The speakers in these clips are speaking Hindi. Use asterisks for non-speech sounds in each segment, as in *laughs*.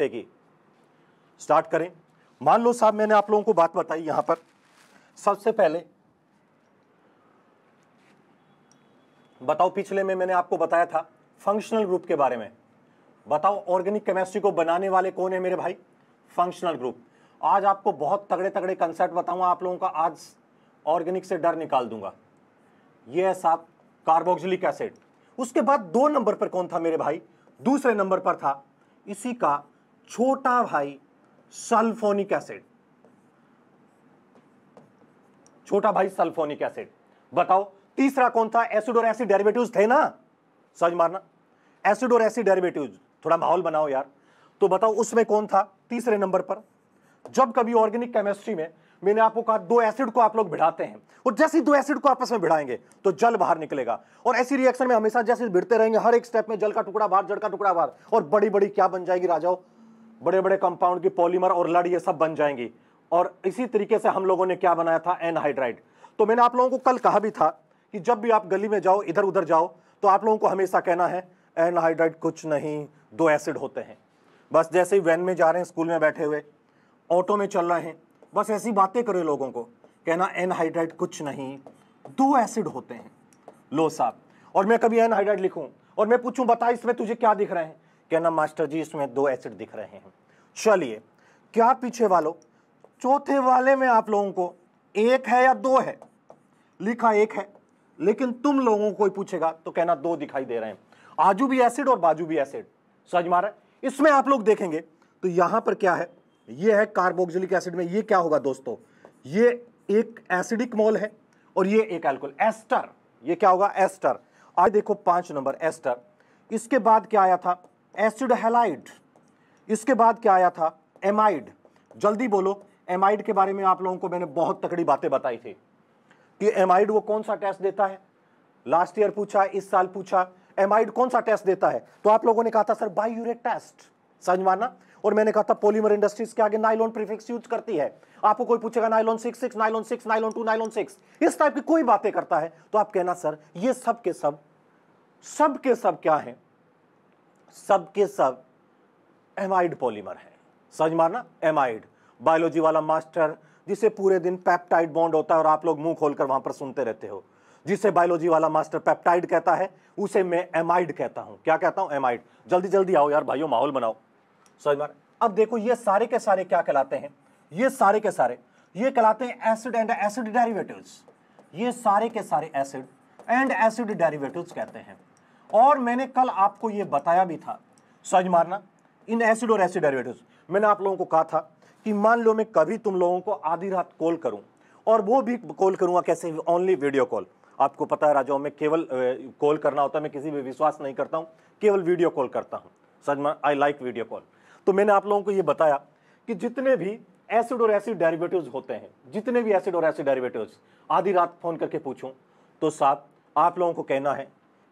टेकिए स्टार्ट करें मान लो साहब मैंने आप लोगों को बात बताई यहां पर सबसे पहले बताओ पिछले में मैंने आपको बताया था फंक्शनल ग्रुप के बारे में बताओ ऑर्गेनिक केमिस्ट्री को बनाने वाले कौन है मेरे भाई फंक्शनल ग्रुप आज आपको बहुत तगड़े तगड़े कंसेप्ट बताऊंगा आप लोगों का आज ऑर्गेनिक से डर निकाल दूंगा यह है साहब कार्बोक्सिलिक एसिड उसके बाद दो नंबर पर कौन था मेरे भाई दूसरे नंबर पर था इसी का छोटा भाई सल्फोनिक एसिड छोटा भाई सल्फोनिक एसिड बताओ तीसरा कौन था एसिड और एसिड डेरिवेटिव थे ना समझ मारना एसिड और एसिड डेरिवेटिव थोड़ा माहौल बनाओ यार तो बताओ उसमें कौन था तीसरे नंबर पर जब कभी ऑर्गेनिक केमिस्ट्री में मैंने आपको कहा दो एसिड को आप लोग भिड़ाते हैं और जैसे ही दो एसिड को आपस में भिड़ाएंगे तो जल बाहर निकलेगा और ऐसी रिएक्शन में हमेशा जैसे भिड़ते रहेंगे हर एक स्टेप में जल का टुकड़ा बाहर जड़ का टुकड़ा बाहर और बड़ी बड़ी क्या बन जाएगी राजाओं बड़े बड़े कंपाउंड की पॉलीमर और लड़ ये सब बन जाएंगी और इसी तरीके से हम लोगों ने क्या बनाया था एनहाइड्राइड तो मैंने आप लोगों को कल कहा भी था कि जब भी आप गली में जाओ इधर उधर जाओ तो आप लोगों को हमेशा कहना है एनहाइड्राइड कुछ नहीं दो एसिड होते हैं बस जैसे ही वैन में जा रहे हैं स्कूल में बैठे हुए ऑटो में चल रहे हैं बस ऐसी बातें करें लोगों को कहना एनहाइड्राइड कुछ नहीं दो एसिड होते हैं लो साहब और मैं कभी एनहाइड्राइड लिखूं और मैं पूछूं बता इसमें तुझे क्या दिख रहे हैं क्या ना मास्टर जी इसमें दो एसिड दिख रहे हैं चलिए क्या पीछे वालों चौथे वाले में आप लोगों को एक है या दो है लिखा एक है लेकिन तुम लोगों को पूछेगा तो कहना दो दिखाई दे रहे हैं आजू भी एसिड और बाजू भी एसिड समझ मारा इसमें आप लोग देखेंगे तो यहां पर क्या है ये है कार्बोक्सिलिक एसिड में ये क्या होगा दोस्तों ये एक एसिडिक मोल है और ये एक एल्कोहल एस्टर ये क्या होगा एस्टर आज देखो पांच नंबर एस्टर इसके बाद क्या आया था एसिड हेलाइड इसके बाद क्या आया था एमाइड जल्दी बोलो एमाइड के बारे में आप लोगों को मैंने बहुत तकड़ी बातें बताई थी कि एमाइड वो कौन सा टेस्ट देता है लास्ट ईयर पूछा इस साल पूछा एमाइड कौन सा टेस्ट देता है तो आप लोगों ने कहा था सर बाई यूरेट टेस्ट समझवाना और मैंने कहा था पोलीमर इंडस्ट्रीज के आगे नाइलॉन प्रीफिक्स यूज करती है आपको कोई पूछेगा nylon six six nylon six nylon two nylon six इस टाइप की कोई बातें करता है तो आप कहना सर ये सब के सब सब के सब क्या है सब के सब एमाइड पॉलीमर है समझ मारना एमाइड बायोलॉजी वाला मास्टर जिसे पूरे दिन पेप्टाइड बॉन्ड होता है और आप लोग मुंह खोलकर वहां पर सुनते रहते हो जिसे बायोलॉजी वाला मास्टर पेप्टाइड कहता है उसे मैं एमाइड कहता हूं क्या कहता हूं एमाइड जल्दी जल्दी आओ यार भाइयों माहौल बनाओ समझ मार अब देखो ये सारे के सारे क्या कहलाते हैं ये सारे के सारे ये कहलाते हैं एसिड एंड एसिड डेरिवेटिव्स ये सारे के सारे एसिड एंड एसिड डेरिवेटिव्स कहते हैं और मैंने कल आपको यह बताया भी था सज मारना इन एसिड और एसिड डेरिवेटिव्स मैंने आप लोगों को कहा था कि मान लो मैं कभी तुम लोगों को आधी रात कॉल करूं और वो भी कॉल करूंगा कैसे ओनली वीडियो कॉल आपको पता है राजाओं में केवल कॉल करना होता है मैं किसी पर विश्वास नहीं करता हूँ केवल वीडियो कॉल करता हूं सज आई लाइक वीडियो कॉल तो मैंने आप लोगों को ये बताया कि जितने भी एसिड और एसिड डेरिवेटिव्स होते हैं जितने भी एसिड और एसिड डेरिवेटिव्स आधी रात फ़ोन करके पूछूं तो साहब आप लोगों को कहना है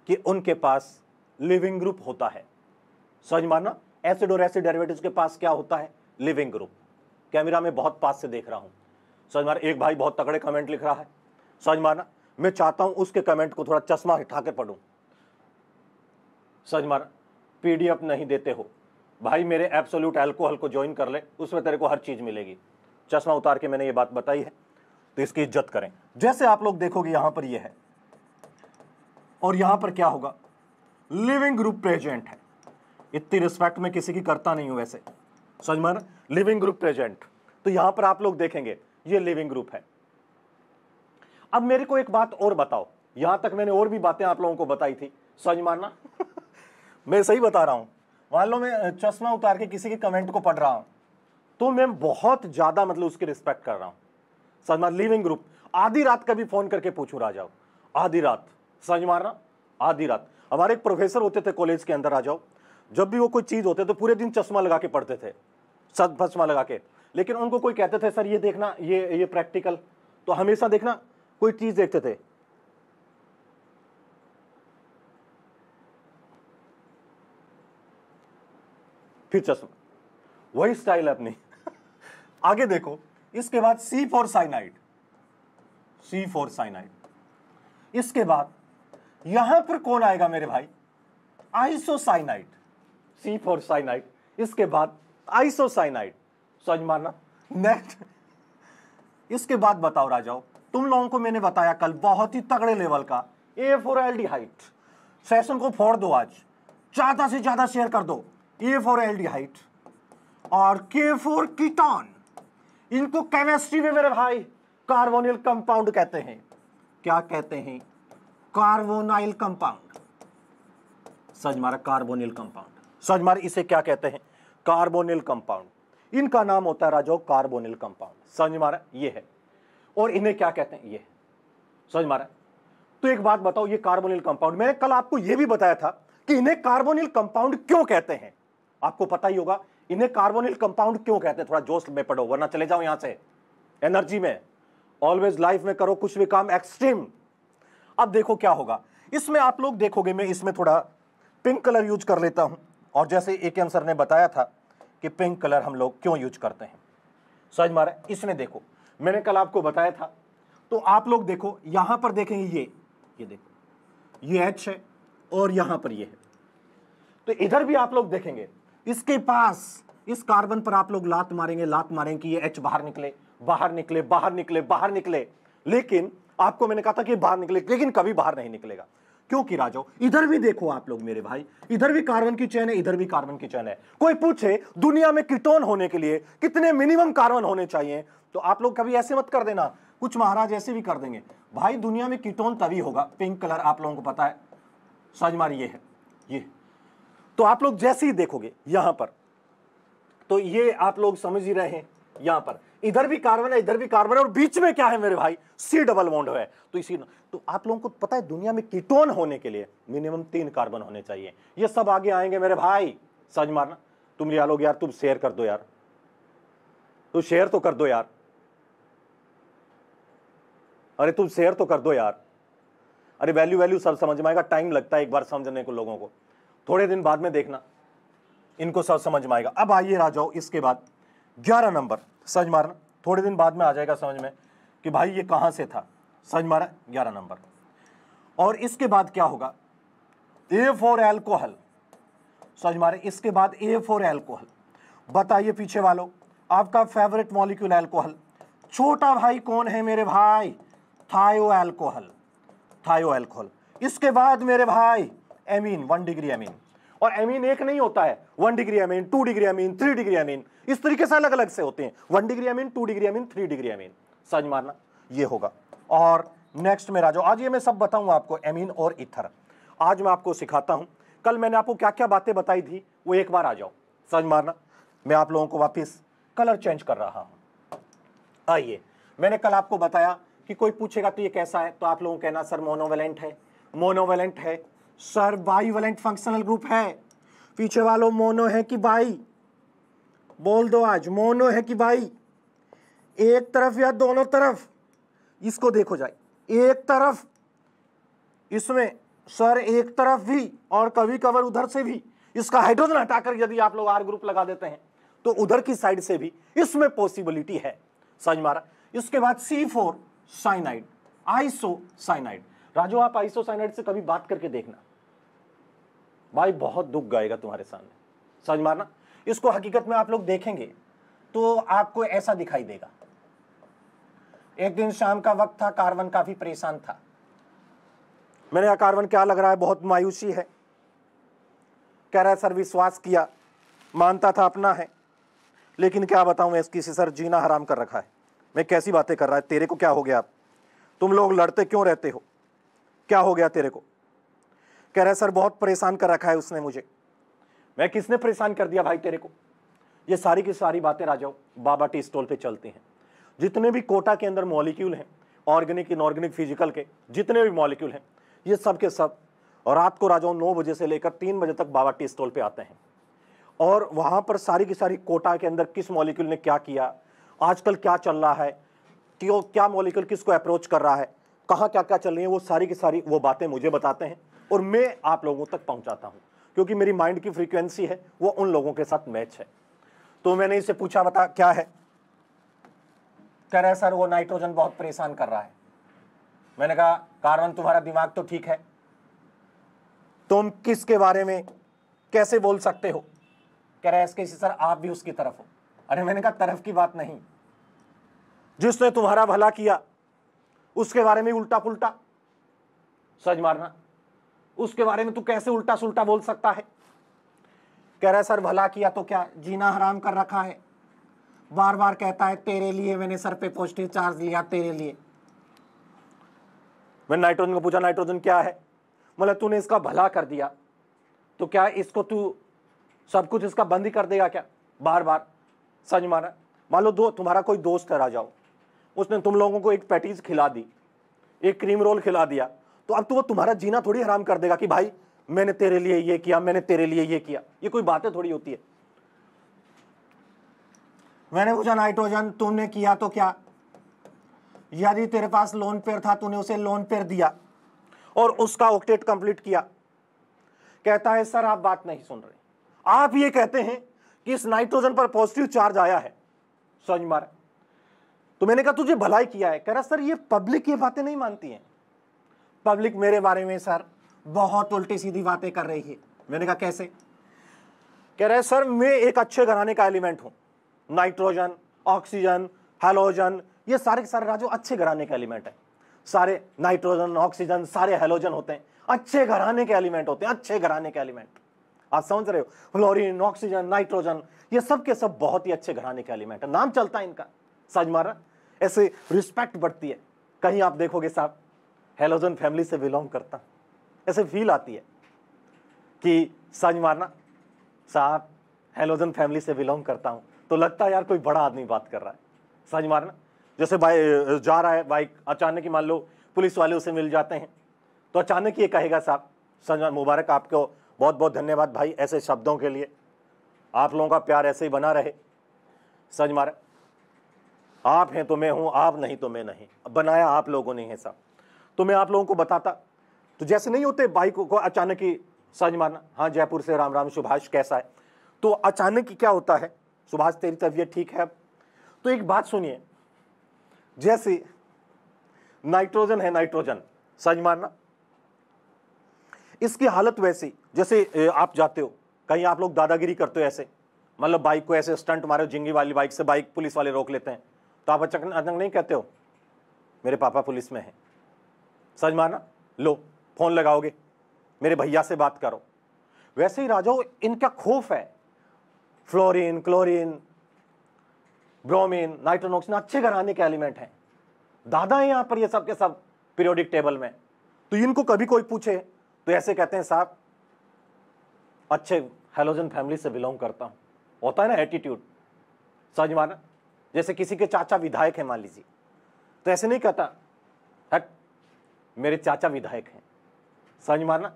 कि उनके पास लिविंग ग्रुप होता है समझ मानना एसिड और एसिड डेरिवेटिव्स के पास क्या होता है लिविंग ग्रुप कैमरा में बहुत पास से देख रहा हूं समझ मारा एक भाई बहुत तगड़े कमेंट लिख रहा है समझ मारना मैं चाहता हूं उसके कमेंट को थोड़ा चश्मा हिठा के पढ़ू समझ मारा पीडीएफ नहीं देते हो भाई मेरे एब्सोल्यूट एल्कोहल को ज्वाइन कर ले उसमें तेरे को हर चीज़ मिलेगी चश्मा उतार के मैंने ये बात बताई है तो इसकी इज्जत करें जैसे आप लोग देखोगे यहां पर यह है और यहां पर क्या होगा लिविंग ग्रुप प्रेजेंट है इतनी रिस्पेक्ट में किसी की करता नहीं हूं वैसे समझ में लिविंग ग्रुप प्रेजेंट तो यहां पर आप लोग देखेंगे ये लिविंग ग्रुप है अब मेरे को एक बात और बताओ यहां तक मैंने और भी बातें आप लोगों को बताई थी समझ मानना *laughs* मैं सही बता रहा हूं मान लो मैं चश्मा उतार के किसी के कमेंट को पढ़ रहा हूं तो मैं बहुत ज़्यादा मतलब उसकी रिस्पेक्ट कर रहा हूं समझ लिविंग ग्रुप आधी रात कभी फ़ोन करके पूछू राजा आधी रात समझ मारना आधी रात हमारे एक प्रोफेसर होते थे कॉलेज के अंदर आ जाओ जब भी वो कोई चीज़ होते तो पूरे दिन चश्मा लगा के पढ़ते थे सद चश्मा लगा के लेकिन उनको कोई कहते थे सर ये देखना ये ये प्रैक्टिकल तो हमेशा देखना कोई चीज़ देखते थे फिर चश्मा वही स्टाइल है अपनी *laughs* आगे देखो इसके बाद C four cyanide C four cyanide इसके बाद यहां पर कौन आएगा मेरे भाई आइसोसाइनाइट सी फोर साइनाइट इसके बाद आइसोसाइनाइट समझ मारना नेक्स्ट इसके बाद बताओ राजाओ तुम लोगों को मैंने बताया कल बहुत ही तगड़े लेवल का A for aldehyde session को फोड़ दो आज ज्यादा से ज्यादा शेयर कर दो A for aldehyde और के फोर कीटॉन इनको केमिस्ट्री में मेरे भाई कार्बोनियल कंपाउंड कहते हैं क्या कहते हैं कार्बोनाइल कंपाउंड सजमारा कार्बोनिल कंपाउंड सजमारा इसे क्या कहते हैं कार्बोनिल कंपाउंड इनका नाम होता है राजो कार्बोनिल कंपाउंड सजमारा ये है और इन्हें क्या कहते हैं ये सजमारा तो एक बात बताओ ये कार्बोनिल कंपाउंड मैंने कल आपको यह भी बताया था कि इन्हें कार्बोनिल कंपाउंड क्यों कहते हैं आपको पता ही होगा इन्हें कार्बोनिल कंपाउंड क्यों कहते हैं थोड़ा जोश में पढ़ो वरना चले जाओ यहां से एनर्जी में ऑलवेज लाइफ में करो कुछ भी काम एक्सट्रीम अब देखो क्या होगा इसमें आप लोग देखोगे मैं इसमें थोड़ा पिंक कलर यूज कर लेता हूं और जैसे ए के ने बताया था कि पिंक कलर हम लोग क्यों यूज करते हैं समझ मारा इसने देखो मैंने कल आपको बताया था तो आप लोग देखो यहां पर देखेंगे ये ये देखो ये एच है और यहां पर ये है तो इधर भी आप लोग देखेंगे इसके पास इस कार्बन पर आप लोग लात मारेंगे लात मारेंगे कि ये एच बाहर निकले बाहर निकले बाहर निकले बाहर निकले लेकिन आपको मैंने कहा था कि बाहर निकले लेकिन कभी बाहर नहीं निकलेगा क्योंकि राजो इधर भी देखो आप लोग मेरे भाई इधर भी कार्बन की चैन है इधर भी कार्बन की चैन है कोई पूछे दुनिया में किटोन होने के लिए कितने मिनिमम कार्बन होने चाहिए तो आप लोग कभी ऐसे मत कर देना कुछ महाराज ऐसे भी कर देंगे भाई दुनिया में किटोन तभी होगा पिंक कलर आप लोगों को पता है सजमार ये है ये तो आप लोग जैसे ही देखोगे यहां पर तो ये आप लोग समझ ही रहे हैं यहां पर इधर भी कार्बन है इधर भी कार्बन है और बीच में क्या है मेरे भाई सी डबल बॉन्ड है तो इसी तो आप लोगों को पता है दुनिया में कीटोन होने के लिए मिनिमम तीन कार्बन होने चाहिए ये सब आगे आएंगे मेरे भाई सज मारना तुम लिया लोग यार तुम शेयर कर दो यार तुम शेयर तो कर दो यार अरे तुम शेयर तो कर दो यार अरे वैल्यू वैल्यू सब समझ में आएगा टाइम लगता है एक बार समझने को लोगों को थोड़े दिन बाद में देखना इनको सब समझ में आएगा अब आइए राजाओ इसके बाद ग्यारह नंबर समझ मारा थोड़े दिन बाद में आ जाएगा समझ में कि भाई ये कहां से था समझ मारा ग्यारह नंबर और इसके बाद क्या होगा ए फॉर एल्कोहल समझ मारे इसके बाद ए फॉर एल्कोहल बताइए पीछे वालों आपका फेवरेट मॉलिक्यूल एल्कोहल छोटा भाई कौन है मेरे भाई थायो एल्कोहल थायो एल्कोहल इसके बाद मेरे भाई एमीन वन डिग्री एमीन और एमीन एक नहीं होता है one degree amine two degree amine three degree amine इस तरीके से अलग अलग से होते हैं one degree amine two degree amine three degree amine समझ मारना ये होगा और नेक्स्ट मेरा जो आज ये मैं सब बताऊँ आपको एमीन और इथर आज मैं आपको सिखाता हूं कल मैंने आपको क्या क्या बातें बताई थी वो एक बार आ जाओ समझ मारना मैं आप लोगों को वापिस कलर चेंज कर रहा हूं आइए मैंने कल आपको बताया कि कोई पूछेगा तो ये कैसा है तो आप लोगों कहना सर मोनोवेलेंट है मोनोवेलेंट है सर बाईवलेंट फंक्शनल ग्रुप है पीछे वालों मोनो है कि बाई बोल दो आज मोनो है कि बाई एक तरफ या दोनों तरफ इसको देखो जाए एक तरफ इसमें सर एक तरफ भी और कभी कभर उधर से भी इसका हाइड्रोजन हटाकर यदि आप लोग आर ग्रुप लगा देते हैं तो उधर की साइड से भी इसमें पॉसिबिलिटी है समझ मारा इसके बाद C four cyanide iso cyanide Raju आप आइसो साइनाइड से कभी बात करके देखना भाई बहुत दुख गाएगा तुम्हारे सामने समझ मारना इसको हकीकत में आप लोग देखेंगे तो आपको ऐसा दिखाई देगा एक दिन शाम का वक्त था कार्बन काफी परेशान था मैंने कहा कार्बन क्या लग रहा है बहुत मायूसी है कह रहा है सर विश्वास किया मानता था अपना है लेकिन क्या बताऊं मैं इसकी सर जीना हराम कर रखा है मैं कैसी बातें कर रहा है तेरे को क्या हो गया तुम लोग लड़ते क्यों रहते हो क्या हो गया तेरे को कह रहा है सर बहुत परेशान कर रखा है उसने मुझे मैं किसने परेशान कर दिया भाई तेरे को ये सारी की सारी बातें राजाओं बाबा टी स्टॉल पे चलती हैं जितने भी कोटा के अंदर मॉलिक्यूल हैं ऑर्गेनिक इनऑर्गेनिक फिजिकल के जितने भी मॉलिक्यूल हैं ये सब के सब रात को राजाओं नौ बजे से लेकर तीन बजे तक बाबा टी स्टॉल पर आते हैं और वहाँ पर सारी की सारी कोटा के अंदर किस मॉलिक्यूल ने क्या किया आजकल क्या चल रहा है क्यों क्या मॉलिक्यूल किसको अप्रोच कर रहा है कहाँ क्या क्या चल रही है वो सारी की सारी वो बातें मुझे बताते हैं और मैं आप लोगों तक पहुंचाता हूं क्योंकि मेरी माइंड की फ्रीक्वेंसी है वो उन लोगों के साथ मैच है तो मैंने इसे पूछा बता क्या है कह रहे सर वो नाइट्रोजन बहुत परेशान कर रहा है मैंने कहा कार्बन तुम्हारा दिमाग तो ठीक है तुम किसके बारे में कैसे बोल सकते हो कह रहे इसके सर आप भी उसकी तरफ हो अरे मैंने कहा तरफ की बात नहीं जिसने तुम्हारा भला किया उसके बारे में उल्टा पुल्टा सज मारना उसके बारे में तू कैसे उल्टा सुल्टा बोल सकता है कह रहा है सर भला किया तो क्या जीना हराम कर रखा है बार बार कहता है तेरे लिए मैंने सर पे पॉजिटिव चार्ज लिया तेरे लिए मैंने नाइट्रोजन को पूछा नाइट्रोजन क्या है मतलब तूने इसका भला कर दिया तो क्या इसको तू सब कुछ इसका बंद ही कर देगा क्या बार बार सच मारा मान लो दो तुम्हारा कोई दोस्त है राजाओ उसने तुम लोगों को एक पैटीज खिला दी एक क्रीम रोल खिला दिया तो अब तो वो तुम्हारा जीना थोड़ी हराम कर देगा कि भाई मैंने तेरे लिए ये किया मैंने तेरे लिए ये किया ये कोई बातें थोड़ी होती है मैंने पूछा नाइट्रोजन तुमने किया तो क्या यदि तेरे पास लोन पेयर था तूने उसे लोन पेयर दिया और उसका ऑक्टेट कंप्लीट किया कहता है सर आप बात नहीं सुन रहे आप ये कहते हैं कि इस नाइट्रोजन पर पॉजिटिव चार्ज आया है समझ मारा तो मैंने कहा तुझे भलाई किया है कह रहा सर ये पब्लिक ये बातें नहीं मानती है पब्लिक मेरे बारे में सर बहुत उल्टी सीधी बातें कर रही है मैंने कहा कैसे कह रहे सर मैं एक अच्छे घराने का एलिमेंट हूं नाइट्रोजन ऑक्सीजन हेलोजन ये सारे के सारे राजो अच्छे घराने के एलिमेंट है सारे नाइट्रोजन ऑक्सीजन सारे हेलोजन होते हैं अच्छे घराने के एलिमेंट होते हैं अच्छे घराने के एलिमेंट आप समझ रहे हो फ्लोरिन ऑक्सीजन नाइट्रोजन ये सब के सब बहुत ही अच्छे घराने के एलिमेंट है नाम चलता है इनका समझ मारा ऐसे रिस्पेक्ट बढ़ती है कहीं आप देखोगे साहब हेलोजन फैमिली से बिलोंग करता हूँ ऐसे फील आती है कि सज मारना साहब हेलोजन फैमिली से बिलोंग करता हूँ तो लगता है यार कोई बड़ा आदमी बात कर रहा है सज मारना जैसे बाइक जा रहा है बाइक अचानक ही मान लो पुलिस वाले उसे मिल जाते हैं तो अचानक ये कहेगा साहब सज मुबारक आपको बहुत बहुत धन्यवाद भाई ऐसे शब्दों के लिए आप लोगों का प्यार ऐसे ही बना रहे सज मारा आप हैं तो मैं हूँ आप नहीं तो मैं नहीं बनाया आप लोगों ने है साहब तो मैं आप लोगों को बताता तो जैसे नहीं होते भाई को, को अचानक ही समझ मारना हाँ जयपुर से राम राम सुभाष कैसा है तो अचानक ही क्या होता है सुभाष तेरी तबीयत ठीक है तो एक बात सुनिए जैसे नाइट्रोजन है नाइट्रोजन समझ मारना इसकी हालत वैसी जैसे आप जाते हो कहीं आप लोग दादागिरी करते हो ऐसे मतलब बाइक को ऐसे स्टंट मारे जिंगी वाली बाइक से बाइक पुलिस वाले रोक लेते हैं तो आप अचक अचंक नहीं कहते हो मेरे पापा पुलिस में हैं सच माना लो फोन लगाओगे मेरे भैया से बात करो वैसे ही राजो इनका खौफ है fluorine chlorine bromine nitrogen oxygen अच्छे घराने के एलिमेंट हैं दादा है यहाँ पर ये सब के सब पीरियोडिक टेबल में तो इनको कभी कोई पूछे तो ऐसे कहते हैं साहब अच्छे हेलोजन फैमिली से बिलोंग करता हूँ होता है ना एटीट्यूड समझ माना जैसे किसी के चाचा विधायक है मान लीजिए तो ऐसे नहीं कहता मेरे चाचा विधायक हैं समझ मारना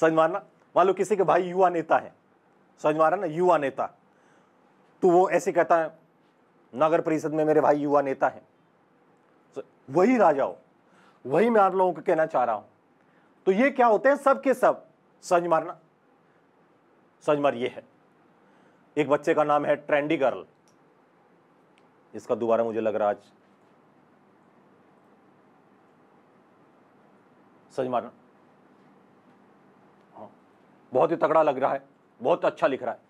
समझ मारना मान लो किसी के भाई युवा नेता है समझ मारा ना युवा नेता तो वो ऐसे कहता है नगर परिषद में मेरे भाई युवा नेता है तो वही राजा हो वही मैं आप लोगों को कहना चाह रहा हूं तो ये क्या होते हैं सब के सब समझ मारना समझ मार ये है एक बच्चे का नाम है ट्रेंडी गर्ल इसका दोबारा मुझे लग रहा आज सच मारना हाँ बहुत ही तगड़ा लग रहा है बहुत अच्छा लिख रहा है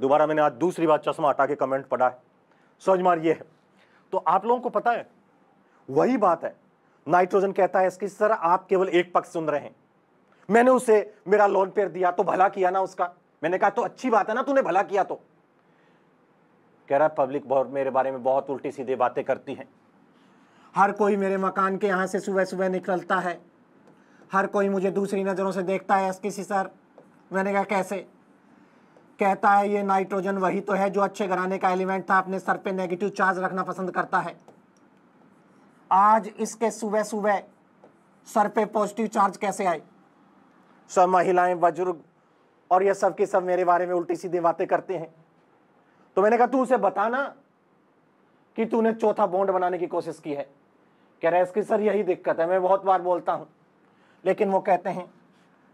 दोबारा मैंने आज दूसरी बार चश्मा हटा के कमेंट पढ़ा है सज मार ये है तो आप लोगों को पता है वही बात है नाइट्रोजन कहता है इसकी सर आप केवल एक पक्ष सुन रहे हैं मैंने उसे मेरा लोन पेयर दिया तो भला किया ना उसका मैंने कहा तो अच्छी बात है ना तूने भला किया तो कह रहा पब्लिक बहुत मेरे बारे में बहुत उल्टी सीधे बातें करती हैं हर कोई मेरे मकान के यहां से सुबह सुबह निकलता है हर कोई मुझे दूसरी नज़रों से देखता है एस किसी सर मैंने कहा कैसे कहता है ये नाइट्रोजन वही तो है जो अच्छे घराने का एलिमेंट था अपने सर पे नेगेटिव चार्ज रखना पसंद करता है आज इसके सुबह सुबह सर पे पॉजिटिव चार्ज कैसे आए सब महिलाएं बुजुर्ग और ये सब के सब मेरे बारे में उल्टी सीधी बातें करते हैं तो मैंने कहा तू उसे बताना कि तूने चौथा बॉन्ड बनाने की कोशिश की है कह रहा है इसकी सर यही दिक्कत है मैं बहुत बार बोलता हूँ लेकिन वो कहते हैं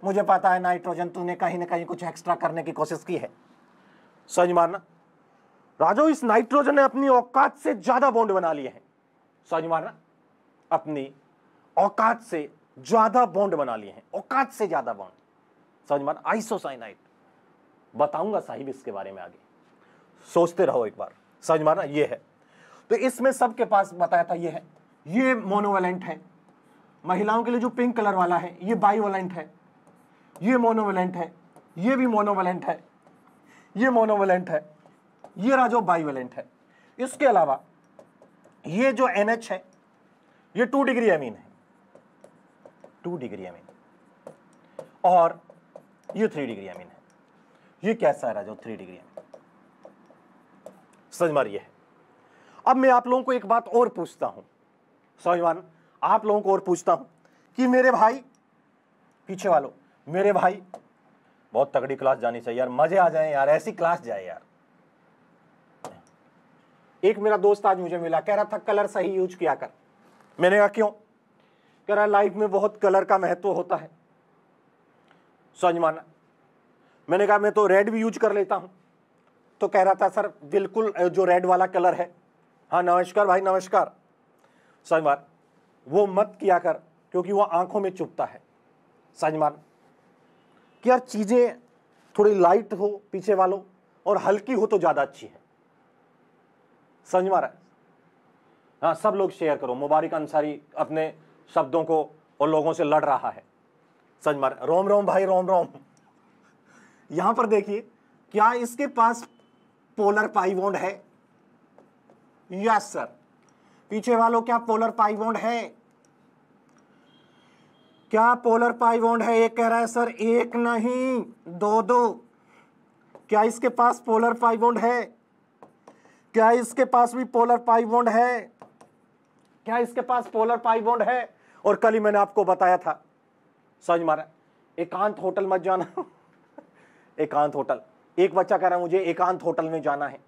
मुझे पता है नाइट्रोजन तूने कहीं ना कहीं कुछ एक्स्ट्रा करने की कोशिश की है समझ मारना राजो इस नाइट्रोजन ने अपनी औकात से ज़्यादा बॉन्ड बना लिए हैं समझ मारना अपनी औकात से ज़्यादा बॉन्ड बना लिए हैं औकात से ज़्यादा बॉन्ड समझ मारना आइसोसाइनाइट बताऊंगा साहिब इसके बारे में आगे सोचते रहो एक बार समझ माना ये है तो इसमें सबके पास बताया था ये है ये मोनोवेलेंट है महिलाओं के लिए जो पिंक कलर वाला है ये बाईवलेंट है ये मोनोवेलेंट है ये भी मोनोवेलेंट है ये मोनोवेलेंट है ये राजो बाईवेलेंट है इसके अलावा ये जो एन एच है ये टू डिग्री अमीन है टू डिग्री अमीन और ये थ्री डिग्री अमीन है ये कैसा है राजो थ्री डिग्री अमीन समझ मारिए अब मैं आप लोगों को एक बात और पूछता हूं स्वाभिमान आप लोगों को और पूछता हूं कि मेरे भाई पीछे वालों मेरे भाई बहुत तगड़ी क्लास जानी चाहिए यार मजे आ जाए यार ऐसी क्लास जाए यार एक मेरा दोस्त आज मुझे मिला कह रहा था कलर सही यूज किया कर मैंने कहा क्यों कह रहा लाइफ में बहुत कलर का महत्व होता है समझ माना मैंने कहा मैं तो रेड भी यूज कर लेता हूं तो कह रहा था सर बिल्कुल जो रेड वाला कलर है हाँ नमस्कार भाई नमस्कार समझ माना वो मत किया कर क्योंकि वो आंखों में चुपता है साजमान कि यार चीज़ें थोड़ी लाइट हो पीछे वालों और हल्की हो तो ज़्यादा अच्छी है समझ में है हाँ सब लोग शेयर करो मुबारक अंसारी अपने शब्दों को और लोगों से लड़ रहा है समझ में रोम रोम भाई रोम रोम यहां पर देखिए क्या इसके पास पोलर पाइवोंड है यस सर पीछे वालों क्या पोलर पाई बॉन्ड है क्या पोलर पाई बॉन्ड है एक कह रहा है सर एक नहीं दो दो क्या इसके पास पोलर पाई बॉन्ड है क्या इसके पास भी पोलर पाई बॉन्ड है क्या इसके पास पोलर पाई बॉन्ड है और कल ही मैंने आपको बताया था समझ मारा एकांत होटल मत जाना *laughs* एकांत होटल एक बच्चा कह रहा है मुझे एकांत होटल में जाना है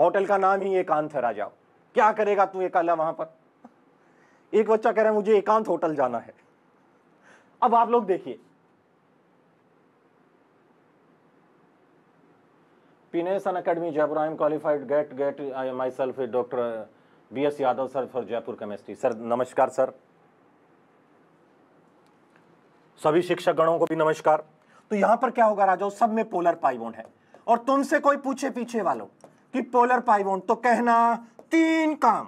होटल का नाम ही एकांत है राजा क्या करेगा तू अकेला वहां पर एक बच्चा कह रहा है मुझे एकांत होटल जाना है अब आप लोग देखिए पिनेसन academy Jaipur I am qualified GATE GATE I myself doctor B S Yadav sir for Jaipur chemistry sir नमस्कार सर सभी शिक्षक गणों को भी नमस्कार तो यहां पर क्या होगा राजा सब में पोलर पाइबोन है और तुमसे कोई पूछे पीछे वालों कि पोलर पाइवोन तो कहना तीन काम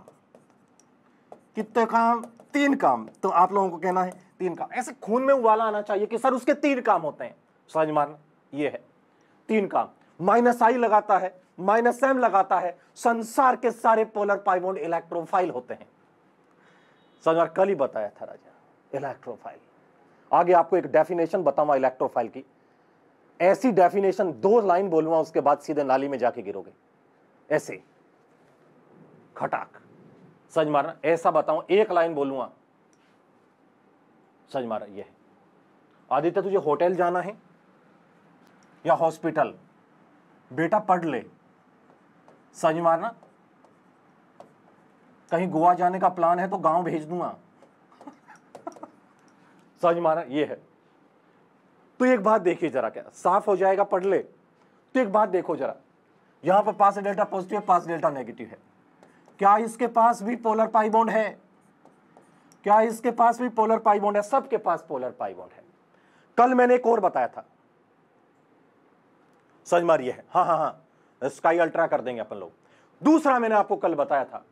कितने काम तीन काम तो आप लोगों को कहना है तीन काम ऐसे खून में उबाला आना चाहिए कि सर उसके तीन काम होते हैं समझ मानना ये है तीन काम माइनस आई लगाता है माइनस एम लगाता है संसार के सारे पोलर पाइबोन इलेक्ट्रोफाइल होते हैं समझ कल ही बताया था राजा इलेक्ट्रोफाइल आगे आपको एक डेफिनेशन बताऊंगा इलेक्ट्रोफाइल की ऐसी डेफिनेशन दो लाइन बोलूंगा उसके बाद सीधे नाली में जाके गिरोगे ऐसे खटाक सज मारना ऐसा बताऊं एक लाइन बोलूंगा सज मारा यह आदित्य तुझे होटल जाना है या हॉस्पिटल बेटा पढ़ ले सज मारना कहीं गोवा जाने का प्लान है तो गांव भेज दूंगा सज माना ये है तो एक बात देखिए जरा क्या साफ हो जाएगा पढ़ ले तो एक बात देखो जरा यहां पर पास डेल्टा पॉजिटिव है पास डेल्टा नेगेटिव है क्या इसके पास भी पोलर पाइबोंड है क्या इसके पास भी पोलर पाइबोंड है सबके पास पोलर पाइबोंड है कल मैंने एक और बताया था समझ मारिए है हाँ हाँ हाँ स्काई अल्ट्रा कर देंगे अपन लोग दूसरा मैंने आपको कल बताया था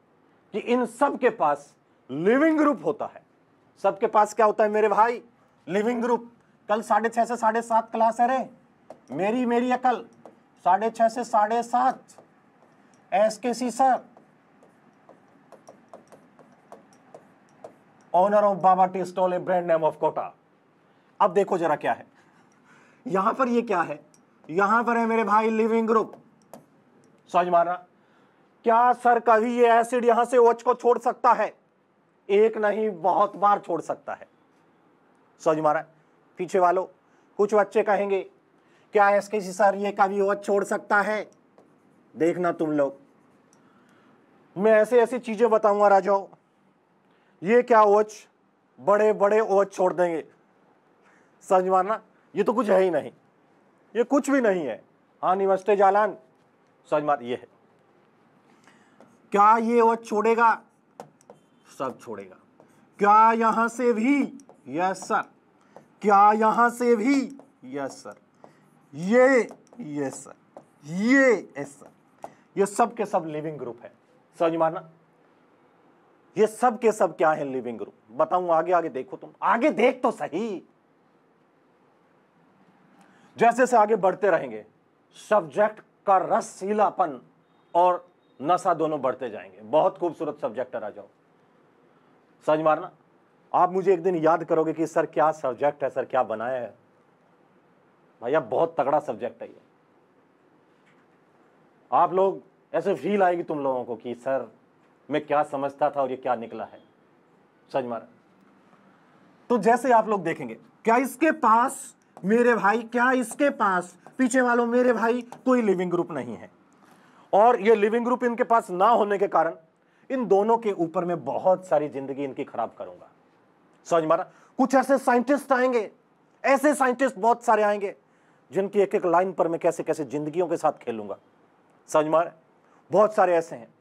कि इन सब के पास लिविंग ग्रुप होता है सबके पास क्या होता है मेरे भाई लिविंग ग्रुप कल साढ़े छह से साढ़े सात क्लास है रे मेरी मेरी अकल साढ़े छह से साढ़े सात S K C sir honour of Baba tea stall a brand name of Kota अब देखो जरा क्या है यहां पर ये क्या है यहां पर है मेरे भाई लिविंग ग्रुप समझ माना क्या सर कभी ये एसिड यहां से ओच को छोड़ सकता है एक नहीं बहुत बार छोड़ सकता है समझ मारा पीछे वालों कुछ बच्चे कहेंगे क्या एस के सर ये कभी और छोड़ सकता है देखना तुम लोग मैं ऐसे ऐसी चीज़ें बताऊंगा राजाओं ये क्या ओच बड़े बड़े ओच छोड़ देंगे समझवाना ये तो कुछ है ही नहीं ये कुछ भी नहीं है हाँ नमस्ते जालान समझ ये है क्या ये ओच छोड़ेगा सब छोड़ेगा क्या यहां से भी यस सर क्या यहां से भी यस सर ये ये सर ये एस ये सब के सब लिविंग ग्रुप है समझ मारना ये सब के सब क्या है लिविंग ग्रुप बताऊं आगे आगे देखो तुम आगे देख तो सही जैसे जैसे आगे बढ़ते रहेंगे सब्जेक्ट का रसीलापन और नशा दोनों बढ़ते जाएंगे बहुत खूबसूरत सब्जेक्ट आ जाओ समझ मारना आप मुझे एक दिन याद करोगे कि सर क्या सब्जेक्ट है सर क्या बनाया है भैया बहुत तगड़ा सब्जेक्ट है ये आप लोग ऐसे फील आएगी तुम लोगों को कि सर मैं क्या समझता था और ये क्या निकला है सच मारा तो जैसे आप लोग देखेंगे क्या इसके पास मेरे भाई क्या इसके पास पीछे वालों मेरे भाई कोई लिविंग ग्रुप नहीं है और ये लिविंग ग्रुप इनके पास ना होने के कारण इन दोनों के ऊपर मैं बहुत सारी जिंदगी इनकी खराब करूंगा समझ मारा कुछ ऐसे साइंटिस्ट आएंगे ऐसे साइंटिस्ट बहुत सारे आएंगे जिनकी एक एक लाइन पर मैं कैसे कैसे जिंदगियों के साथ खेलूंगा समझ मार बहुत सारे ऐसे हैं